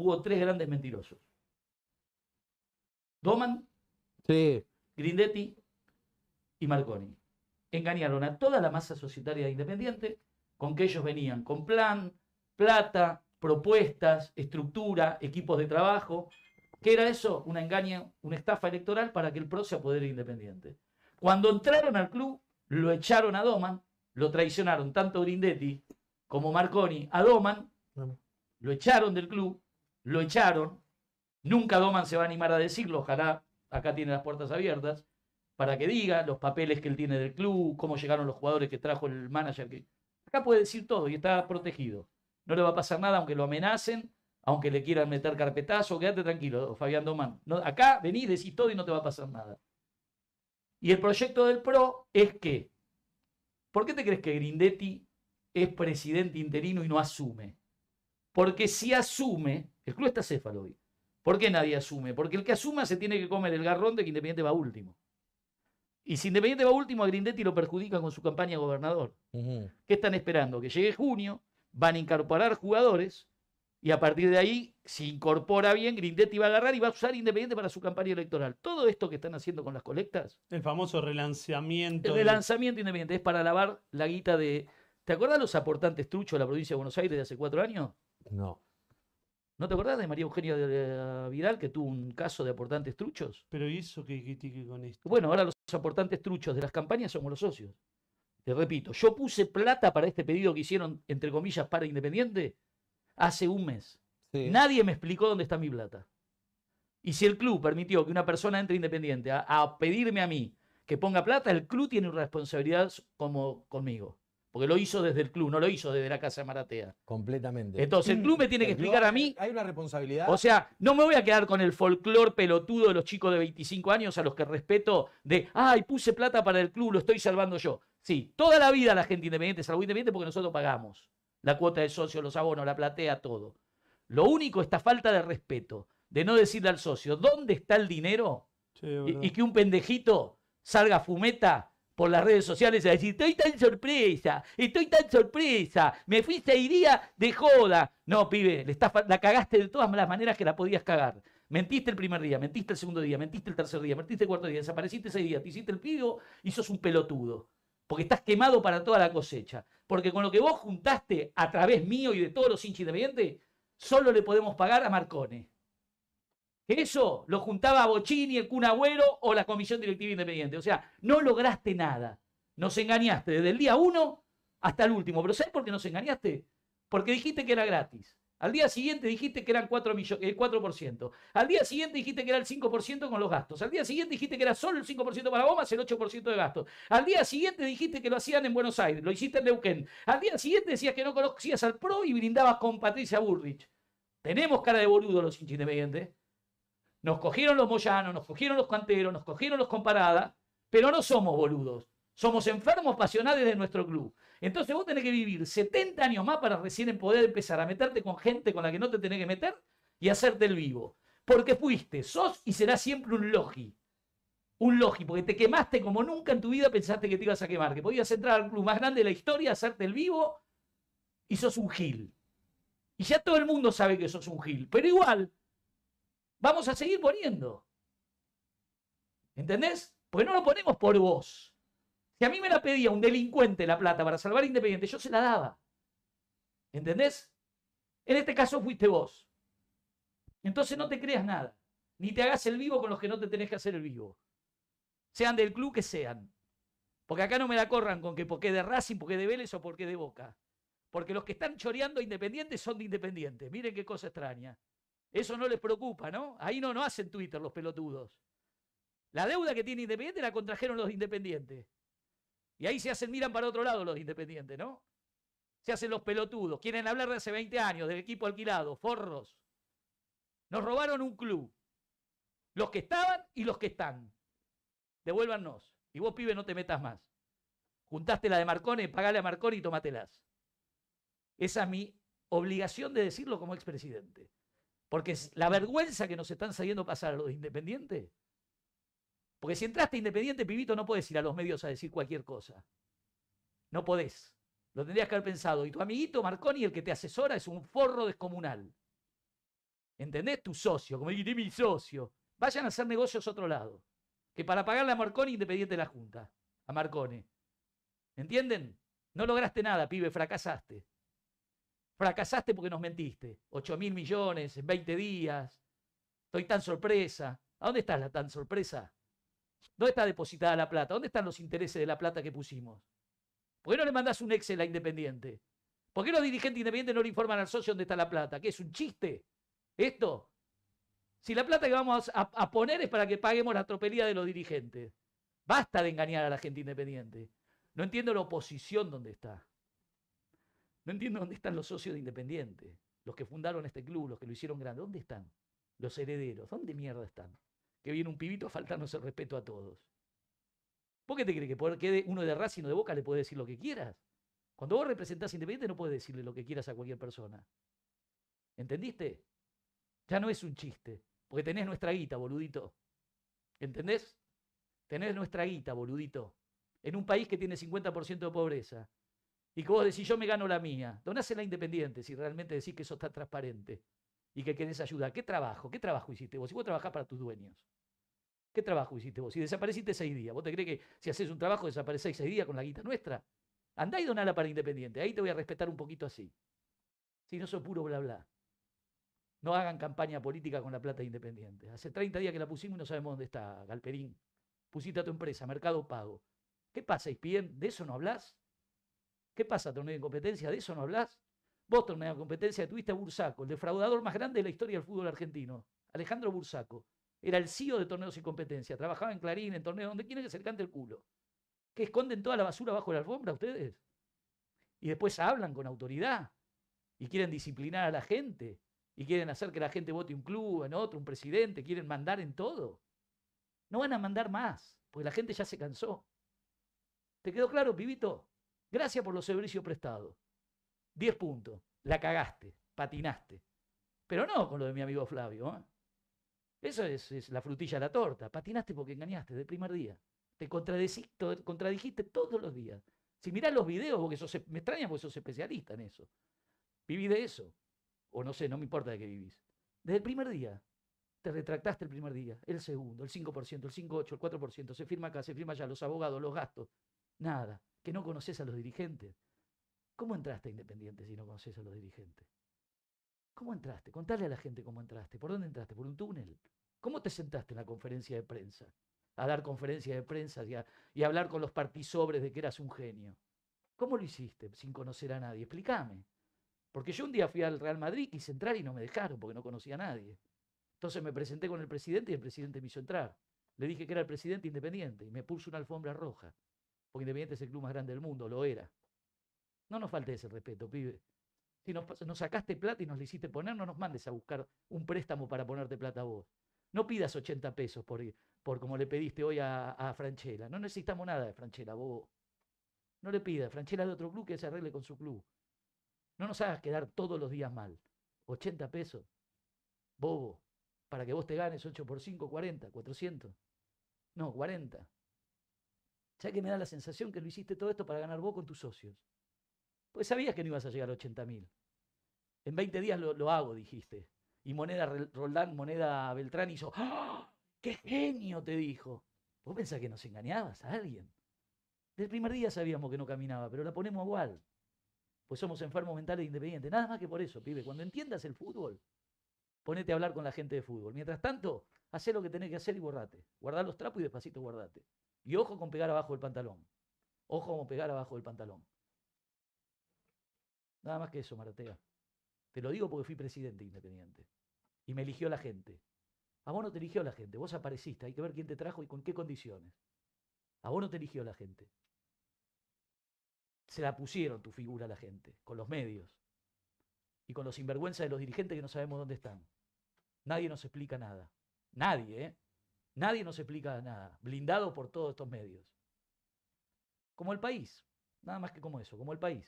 hubo tres grandes mentirosos. Doman, Grindetti y Marconi. Engañaron a toda la masa societaria independiente con que ellos venían con plan, plata, propuestas, estructura, equipos de trabajo. ¿Qué era eso? Una engaña, una estafa electoral para que el PRO sea poder independiente. Cuando entraron al club, lo echaron a Doman, lo traicionaron tanto Grindetti como Marconi a Doman, lo echaron del club lo echaron. Nunca Doman se va a animar a decirlo, ojalá acá tiene las puertas abiertas, para que diga los papeles que él tiene del club, cómo llegaron los jugadores que trajo el manager. Acá puede decir todo y está protegido. No le va a pasar nada aunque lo amenacen, aunque le quieran meter carpetazo, quédate tranquilo, Fabián Doman. No, acá venís, decís todo y no te va a pasar nada. Y el proyecto del PRO es que, ¿por qué te crees que Grindetti es presidente interino y no asume? Porque si asume, el club está céfalo hoy. ¿Por qué nadie asume? Porque el que asuma se tiene que comer el garrón de que Independiente va último. Y si Independiente va último, a Grindetti lo perjudica con su campaña gobernador. ¿Qué están esperando? Que llegue junio, van a incorporar jugadores y a partir de ahí, si incorpora bien, Grindetti va a agarrar y va a usar Independiente para su campaña electoral. Todo esto que están haciendo con las colectas. El famoso relanzamiento. El relanzamiento Independiente es para lavar la guita de. ¿Te acuerdas los aportantes truchos de la provincia de Buenos Aires de hace cuatro años? No. ¿No te acordás de María Eugenia de, eh, Vidal que tuvo un caso de aportantes truchos? Pero eso qué ver con esto? Bueno, ahora los aportantes truchos de las campañas somos los socios. Te repito, yo puse plata para este pedido que hicieron, entre comillas, para Independiente hace un mes. Nadie me explicó dónde está mi plata. Y si el club permitió que una persona entre Independiente a, a pedirme a mí que ponga plata, el club tiene una responsabilidad como conmigo. Porque lo hizo desde el club, no lo hizo desde la Casa de Maratea. Completamente. Entonces, el club me tiene que explicar a mí. Hay una responsabilidad. O sea, no me voy a quedar con el folclor pelotudo de los chicos de 25 años a los que respeto de, ay, puse plata para el club, lo estoy salvando yo. Sí, toda la vida la gente independiente salvo independiente porque nosotros pagamos la cuota de socio, los abonos, la platea, todo. Lo único, esta falta de respeto, de no decirle al socio, ¿dónde está el dinero? y, y que un pendejito salga fumeta por las redes sociales a decir, estoy tan sorpresa, estoy tan sorpresa, me fuiste seis días de joda. No, pibe, le la cagaste de todas las maneras que la podías cagar. Mentiste el primer día, mentiste el segundo día, mentiste el tercer día, mentiste el cuarto día, desapareciste ese día, te hiciste el pido y sos un pelotudo. Porque estás quemado para toda la cosecha. Porque con lo que vos juntaste a través mío y de todos los hinchas independientes, solo le podemos pagar a Marcone. Eso lo juntaba Bochini, el Cunagüero o la Comisión Directiva Independiente. O sea, no lograste nada. Nos engañaste desde el día uno hasta el último. Pero ¿sabes por qué nos engañaste? Porque dijiste que era gratis. Al día siguiente dijiste que eran 4 el 4%. Al día siguiente dijiste que era el 5% con los gastos. Al día siguiente dijiste que era solo el 5% para bombas, el 8% de gastos. Al día siguiente dijiste que lo hacían en Buenos Aires, lo hiciste en Neuquén. Al día siguiente decías que no conocías al PRO y brindabas con Patricia Burrich. Tenemos cara de boludo los independientes. Nos cogieron los moyanos, nos cogieron los canteros, nos cogieron los comparadas, pero no somos boludos. Somos enfermos pasionales de nuestro club. Entonces vos tenés que vivir 70 años más para recién poder empezar a meterte con gente con la que no te tenés que meter y hacerte el vivo. Porque fuiste, sos y serás siempre un logi. Un logi, porque te quemaste como nunca en tu vida pensaste que te ibas a quemar, que podías entrar al club más grande de la historia, hacerte el vivo y sos un gil. Y ya todo el mundo sabe que sos un gil. Pero igual, vamos a seguir poniendo. ¿Entendés? Porque no lo ponemos por vos. Si a mí me la pedía un delincuente la plata para salvar a Independiente, yo se la daba. ¿Entendés? En este caso fuiste vos. Entonces no te creas nada. Ni te hagas el vivo con los que no te tenés que hacer el vivo. Sean del club que sean. Porque acá no me la corran con que porque de Racing, porque de Vélez o porque de Boca. Porque los que están choreando a Independiente son de Independiente. Miren qué cosa extraña. Eso no les preocupa, ¿no? Ahí no, no hacen Twitter los pelotudos. La deuda que tiene Independiente la contrajeron los independientes. Y ahí se hacen, miran para otro lado los independientes, ¿no? Se hacen los pelotudos. Quieren hablar de hace 20 años, del equipo alquilado, forros. Nos robaron un club. Los que estaban y los que están. Devuélvanos. Y vos, pibe, no te metas más. Juntaste la de Marcone, pagale a Marconi y tómatelas. Esa es mi obligación de decirlo como expresidente. Porque es la vergüenza que nos están saliendo pasar a los independientes. Porque si entraste independiente, pibito, no puedes ir a los medios a decir cualquier cosa. No podés. Lo tendrías que haber pensado. Y tu amiguito Marconi, el que te asesora, es un forro descomunal. ¿Entendés? Tu socio, como dijiste, mi socio. Vayan a hacer negocios a otro lado. Que para pagarle a Marconi, independiente de la Junta. A Marconi. ¿Entienden? No lograste nada, pibe, fracasaste. Fracasaste porque nos mentiste. 8 mil millones en 20 días. Estoy tan sorpresa. ¿A dónde está la tan sorpresa? ¿Dónde está depositada la plata? ¿Dónde están los intereses de la plata que pusimos? ¿Por qué no le mandas un Excel a Independiente? ¿Por qué los dirigentes independientes no le informan al socio dónde está la plata? ¿Qué es un chiste? ¿Esto? Si la plata que vamos a, poner es para que paguemos la tropelía de los dirigentes. Basta de engañar a la gente independiente. No entiendo la oposición dónde está. No entiendo dónde están los socios de Independiente, los que fundaron este club, los que lo hicieron grande. ¿Dónde están? Los herederos. ¿Dónde mierda están? Que viene un pibito a el respeto a todos. ¿Por qué te crees que uno de Racing o de Boca le puede decir lo que quieras? Cuando vos representás Independiente no puedes decirle lo que quieras a cualquier persona. ¿Entendiste? Ya no es un chiste, porque tenés nuestra guita, boludito. ¿Entendés? Tenés nuestra guita, boludito. En un país que tiene 50% de pobreza, y que vos decís, yo me gano la mía. Donásela independiente si realmente decís que eso está transparente y que querés ayuda ¿Qué trabajo? ¿Qué trabajo hiciste vos? Si vos trabajás para tus dueños. ¿Qué trabajo hiciste vos? Si desapareciste seis días, ¿vos te crees que si haces un trabajo desaparecéis seis días con la guita nuestra? Andá y donala para Independiente. Ahí te voy a respetar un poquito así. Si no sos puro bla bla. No hagan campaña política con la plata Independiente. Hace 30 días que la pusimos y no sabemos dónde está, Galperín. Pusiste a tu empresa, Mercado Pago. ¿Qué pasa, bien ¿De eso no hablas? ¿Qué pasa? ¿Torneo de competencia? ¿De eso no hablas? Vos, torneo de competencia, tuviste a Bursaco, el defraudador más grande de la historia del fútbol argentino, Alejandro Bursaco. Era el CEO de torneos y competencia. Trabajaba en Clarín, en torneos, donde quieren que se cante el culo. ¿Que esconden toda la basura bajo la alfombra ustedes? Y después hablan con autoridad y quieren disciplinar a la gente y quieren hacer que la gente vote un club, en otro, un presidente, quieren mandar en todo. No van a mandar más, porque la gente ya se cansó. ¿Te quedó claro, pibito? Gracias por los servicios prestados. Diez puntos. La cagaste, patinaste. Pero no con lo de mi amigo Flavio. ¿eh? Eso es, la frutilla de la torta. Patinaste porque engañaste desde el primer día. Te contradijiste todos los días. Si mirás los videos, porque me extrañas porque sos especialista en eso. Viví de eso. O no sé, no me importa de qué vivís. Desde el primer día. Te retractaste el primer día, el segundo, el 5%, el 5,8, el 4%. Se firma acá, se firma allá, los abogados, los gastos. Nada, que no conoces a los dirigentes. ¿Cómo entraste a Independiente si no conoces a los dirigentes? ¿Cómo entraste? Contale a la gente cómo entraste. ¿Por dónde entraste? ¿Por un túnel? ¿Cómo te sentaste en la conferencia de prensa? A dar conferencia de prensa y a, hablar con los partisobres de que eras un genio. ¿Cómo lo hiciste sin conocer a nadie? Explícame. Porque yo un día fui al Real Madrid, quise entrar y no me dejaron porque no conocía a nadie. Entonces me presenté con el presidente y el presidente me hizo entrar. Le dije que era el presidente independiente y me puso una alfombra roja porque Independiente es el club más grande del mundo, lo era. No nos falte ese respeto, pibe. Si nos, sacaste plata y nos le hiciste poner, no nos mandes a buscar un préstamo para ponerte plata vos. No pidas 80 pesos por, por como le pediste hoy a, a Franchella. No necesitamos nada de Franchella, bobo. No le pidas. Franchella es de otro club que se arregle con su club. No nos hagas quedar todos los días mal. 80 pesos. Bobo. Para que vos te ganes 8 por 5, 40, 400. No, 40. Ya que me da la sensación que lo hiciste todo esto para ganar vos con tus socios? Pues sabías que no ibas a llegar a 80 mil. En 20 días lo, hago, dijiste. Y moneda Roldán, moneda Beltrán hizo, ¡Ah! ¡qué genio! te dijo. Vos pensás que nos engañabas a alguien. Desde el primer día sabíamos que no caminaba, pero la ponemos igual. Pues somos enfermos mentales e independientes. Nada más que por eso, pibe. Cuando entiendas el fútbol, ponete a hablar con la gente de fútbol. Mientras tanto, hacé lo que tenés que hacer y borrate. Guardá los trapos y despacito guardate. Y ojo con pegar abajo del pantalón. Ojo con pegar abajo del pantalón. Nada más que eso, Maratea. Te lo digo porque fui presidente independiente. Y me eligió la gente. A vos no te eligió la gente, vos apareciste, hay que ver quién te trajo y con qué condiciones. A vos no te eligió la gente. Se la pusieron tu figura a la gente, con los medios y con los sinvergüenzas de los dirigentes que no sabemos dónde están. Nadie nos explica nada. Nadie, ¿eh? Nadie nos explica nada, blindado por todos estos medios. Como el país, nada más que como eso, como el país.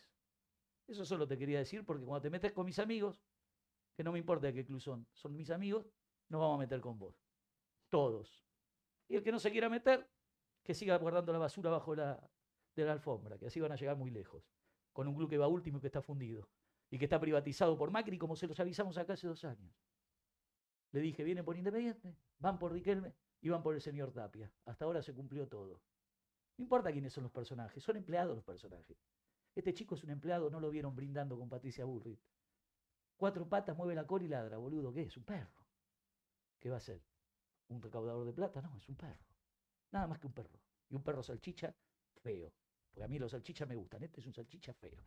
Eso solo te quería decir porque cuando te metes con mis amigos, que no me importa de qué club son, son mis amigos, nos vamos a meter con vos. Todos. Y el que no se quiera meter, que siga guardando la basura bajo la, de la alfombra, que así van a llegar muy lejos. Con un club que va último y que está fundido. Y que está privatizado por Macri, como se los avisamos acá hace dos años. Le dije, vienen por Independiente, van por Riquelme, iban por el señor Tapia. Hasta ahora se cumplió todo. No importa quiénes son los personajes, son empleados los personajes. Este chico es un empleado, no lo vieron brindando con Patricia Burrit. Cuatro patas, mueve la cola y ladra, boludo, ¿qué es? Un perro. ¿Qué va a ser? ¿Un recaudador de plata? No, es un perro. Nada más que un perro. Y un perro salchicha feo. Porque a mí los salchichas me gustan. Este es un salchicha feo.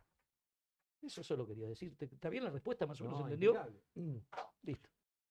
Eso solo quería decirte. ¿Está bien la respuesta? Más o menos entendió. Mm, listo.